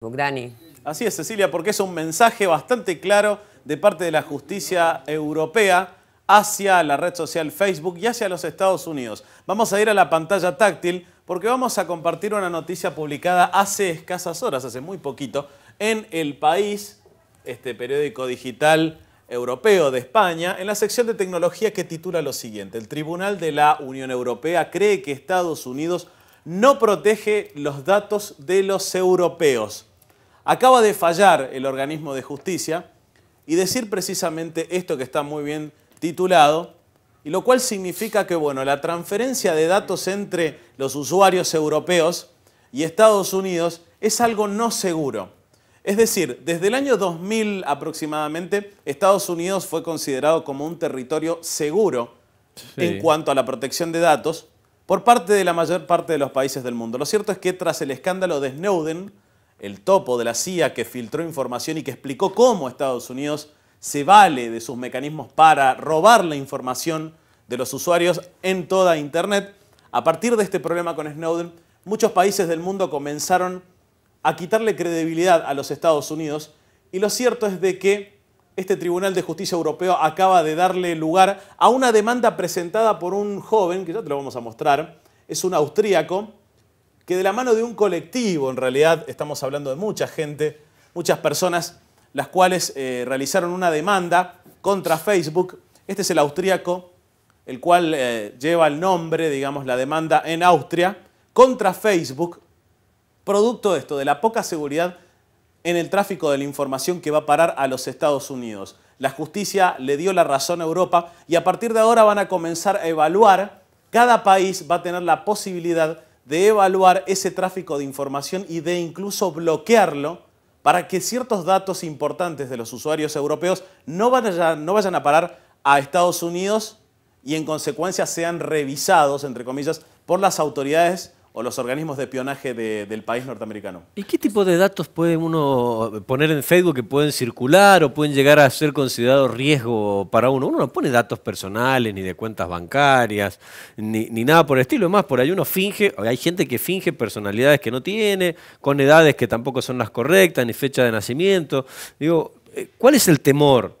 Bugrani. Así es, Cecilia, porque es un mensaje bastante claro de parte de la justicia europea hacia la red social Facebook y hacia los Estados Unidos. Vamos a ir a la pantalla táctil porque vamos a compartir una noticia publicada hace escasas horas, hace muy poquito, en El País, este periódico digital europeo de España, en la sección de tecnología que titula lo siguiente. El Tribunal de la Unión Europea cree que Estados Unidos no protege los datos de los europeos. Acaba de fallar el organismo de justicia y decir precisamente esto que está muy bien titulado, y lo cual significa que bueno, la transferencia de datos entre los usuarios europeos y Estados Unidos es algo no seguro. Es decir, desde el año 2000 aproximadamente, Estados Unidos fue considerado como un territorio seguro en cuanto a la protección de datos por parte de la mayor parte de los países del mundo. Lo cierto es que tras el escándalo de Snowden, el topo de la CIA que filtró información y que explicó cómo Estados Unidos se vale de sus mecanismos para robar la información de los usuarios en toda Internet. A partir de este problema con Snowden, muchos países del mundo comenzaron a quitarle credibilidad a los Estados Unidos y lo cierto es de que este Tribunal de Justicia Europeo acaba de darle lugar a una demanda presentada por un joven, que ya te lo vamos a mostrar, es un austríaco, que de la mano de un colectivo, en realidad estamos hablando de mucha gente, muchas personas, las cuales eh, realizaron una demanda contra Facebook. Este es el austríaco, el cual eh, lleva el nombre, digamos, la demanda en Austria, contra Facebook, producto de esto, de la poca seguridad en el tráfico de la información que va a parar a los Estados Unidos. La justicia le dio la razón a Europa y a partir de ahora van a comenzar a evaluar, cada país va a tener la posibilidad de evaluar ese tráfico de información y de incluso bloquearlo para que ciertos datos importantes de los usuarios europeos no vayan, a parar a Estados Unidos y en consecuencia sean revisados, entre comillas, por las autoridades o los organismos de espionaje del país norteamericano. ¿Y qué tipo de datos puede uno poner en Facebook que pueden circular o pueden llegar a ser considerados riesgo para uno? Uno no pone datos personales, ni de cuentas bancarias, ni, nada por el estilo. además por ahí uno finge, hay gente que finge personalidades que no tiene, con edades que tampoco son las correctas, ni fecha de nacimiento. Digo, eh, ¿cuál es el temor?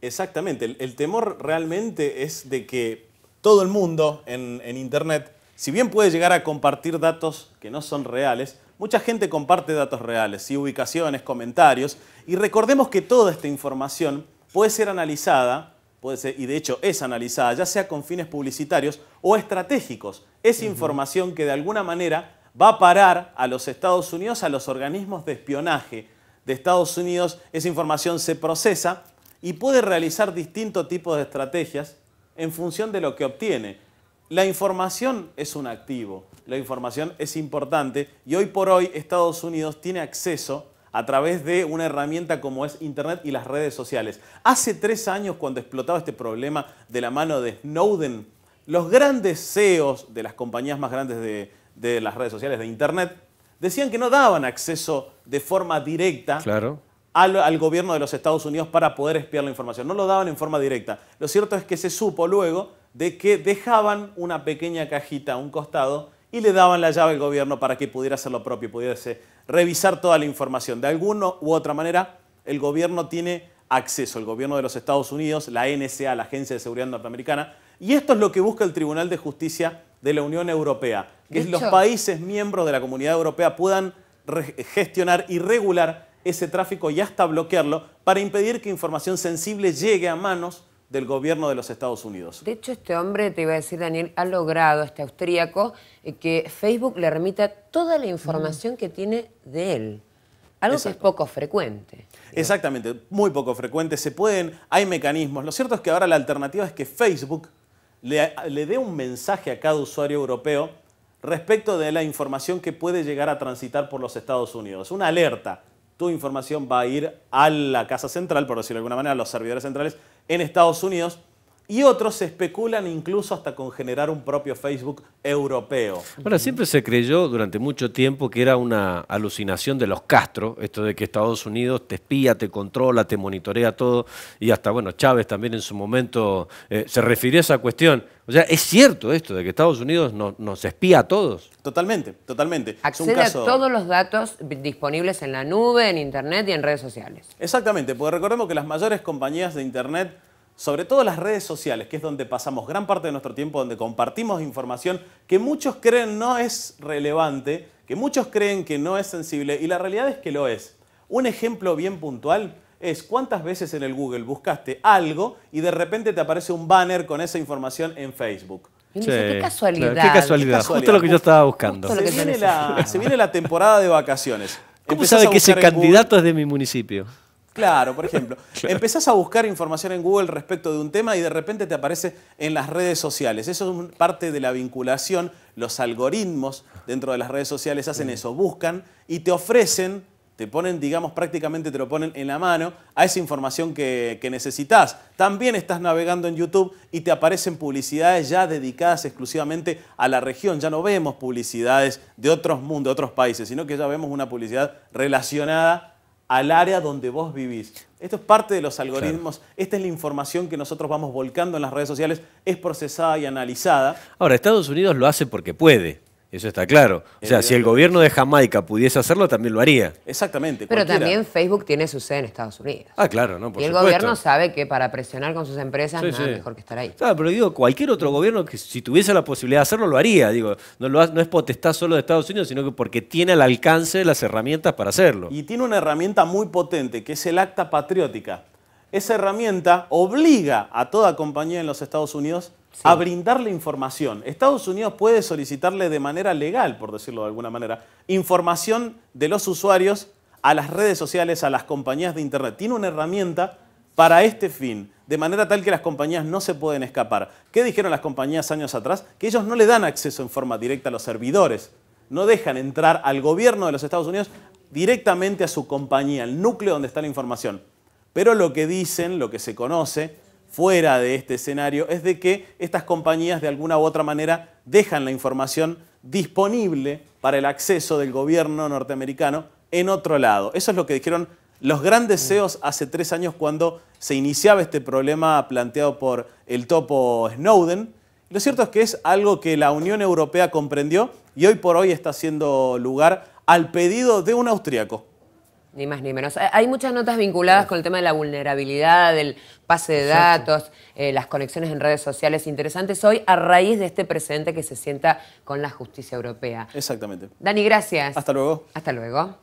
Exactamente, el, temor realmente es de que todo el mundo en Internet si bien puede llegar a compartir datos que no son reales, mucha gente comparte datos reales, y ubicaciones, comentarios, y recordemos que toda esta información puede ser analizada, puede y de hecho es analizada, ya sea con fines publicitarios o estratégicos. Es información que de alguna manera va a parar a los Estados Unidos, a los organismos de espionaje de Estados Unidos. Esa información se procesa y puede realizar distintos tipos de estrategias en función de lo que obtiene. La información es un activo, la información es importante y hoy por hoy Estados Unidos tiene acceso a través de una herramienta como es Internet y las redes sociales. Hace tres años cuando explotaba este problema de la mano de Snowden, los grandes CEOs de las compañías más grandes de, las redes sociales, de Internet, decían que no daban acceso de forma directa al, al gobierno de los Estados Unidos para poder espiar la información. No lo daban en forma directa. Lo cierto es que se supo luego de que dejaban una pequeña cajita a un costado y le daban la llave al gobierno para que pudiera hacer lo propio, pudiese revisar toda la información. De alguna u otra manera, el gobierno tiene acceso, el gobierno de los Estados Unidos, la NSA, la Agencia de Seguridad Norteamericana, y esto es lo que busca el Tribunal de Justicia de la Unión Europea, que los países miembros de la Comunidad Europea puedan eh, gestionar y regular ese tráfico y hasta bloquearlo para impedir que información sensible llegue a manos del gobierno de los Estados Unidos. De hecho, este hombre, te iba a decir, Daniel, ha logrado, este austríaco, eh, que Facebook le remita toda la información que tiene de él. Algo que es poco frecuente. Exactamente, muy poco frecuente. Se pueden, hay mecanismos. Lo cierto es que ahora la alternativa es que Facebook le, le dé un mensaje a cada usuario europeo respecto de la información que puede llegar a transitar por los Estados Unidos. Una alerta. Tu información va a ir a la Casa Central, por decirlo de alguna manera, a los servidores centrales en Estados Unidos y otros especulan incluso hasta con generar un propio Facebook europeo. Bueno, siempre se creyó durante mucho tiempo que era una alucinación de los Castro, esto de que Estados Unidos te espía, te controla, te monitorea todo, y hasta, bueno, Chávez también en su momento eh, se refirió a esa cuestión. O sea, es cierto esto de que Estados Unidos nos espía a todos. Totalmente, totalmente. Accede a todos los datos disponibles en la nube, en Internet y en redes sociales. Exactamente, porque recordemos que las mayores compañías de Internet sobre todo las redes sociales, que es donde pasamos gran parte de nuestro tiempo, donde compartimos información que muchos creen no es relevante, que muchos creen que no es sensible, y la realidad es que lo es. Un ejemplo bien puntual es cuántas veces en el Google buscaste algo y de repente te aparece un banner con esa información en Facebook. qué casualidad. Justo lo que yo estaba buscando. Se viene, la, temporada de vacaciones. ¿Cómo sabe que ese candidato es de mi municipio? Claro, por ejemplo. Empezás a buscar información en Google respecto de un tema y de repente te aparece en las redes sociales. Eso es parte de la vinculación. Los algoritmos dentro de las redes sociales hacen eso, buscan y te ofrecen te ponen, digamos, prácticamente te lo ponen en la mano a esa información que, que, necesitas. También estás navegando en YouTube y te aparecen publicidades ya dedicadas exclusivamente a la región. Ya no vemos publicidades de otros mundos, de otros países, sino que ya vemos una publicidad relacionada al área donde vos vivís. Esto es parte de los algoritmos, esta es la información que nosotros vamos volcando en las redes sociales, es procesada y analizada. Ahora, Estados Unidos lo hace porque puede, eso está claro. O sea, si el gobierno de Jamaica pudiese hacerlo, también lo haría. Exactamente. Pero también Facebook tiene su sede en Estados Unidos. Ah, claro, ¿no? porque y el gobierno sabe que para presionar con sus empresas nada mejor que estar ahí. Claro, pero digo, cualquier otro gobierno que si tuviese la posibilidad de hacerlo, lo haría. Digo, no, lo no es potestad solo de Estados Unidos, sino que porque tiene al alcance las herramientas para hacerlo. Y tiene una herramienta muy potente, que es el acta patriótica. Esa herramienta obliga a toda compañía en los Estados Unidos a brindarle información. Estados Unidos puede solicitarle de manera legal, por decirlo de alguna manera, información de los usuarios a las redes sociales, a las compañías de Internet. Tiene una herramienta para este fin, de manera tal que las compañías no se pueden escapar. ¿Qué dijeron las compañías años atrás? Que ellos no le dan acceso en forma directa a los servidores, no dejan entrar al gobierno de los Estados Unidos directamente a su compañía, al núcleo donde está la información. Pero lo que dicen, lo que se conoce, fuera de este escenario es de que estas compañías de alguna u otra manera dejan la información disponible para el acceso del gobierno norteamericano en otro lado. Eso es lo que dijeron los grandes mm. CEOs hace tres años cuando se iniciaba este problema planteado por el topo Snowden. Lo cierto es que es algo que la Unión Europea comprendió y hoy por hoy está haciendo lugar al pedido de un austriaco. Ni más ni menos. Hay muchas notas vinculadas con el tema de la vulnerabilidad, del pase de datos, eh, las conexiones en redes sociales interesantes hoy a raíz de este precedente que se sienta con la justicia europea. Exactamente. Dani, gracias. Hasta luego. Hasta luego.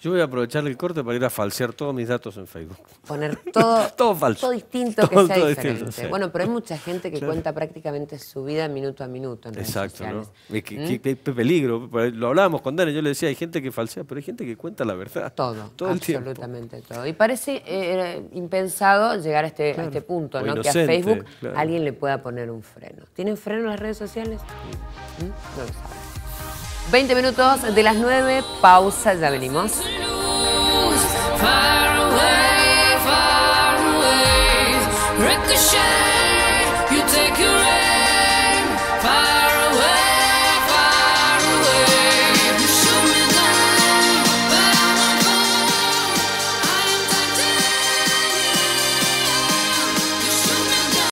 Yo voy a aprovechar el corte para ir a falsear todos mis datos en Facebook. Poner todo, todo falso. Todo distinto que sea diferente. Bueno, pero hay mucha gente que cuenta prácticamente su vida minuto a minuto. En Exacto, ¿no? ¿Qué, ¿Mm? peligro. Lo hablábamos con Dani, yo le decía, hay gente que falsea, pero hay gente que cuenta la verdad. Todo, todo absolutamente todo. Y parece eh, impensado llegar a este, este punto, ¿no? que a Facebook alguien le pueda poner un freno. ¿Tienen freno las redes sociales? ¿Mm? No lo saben. 20 minutos de las 9, pausa, ya venimos.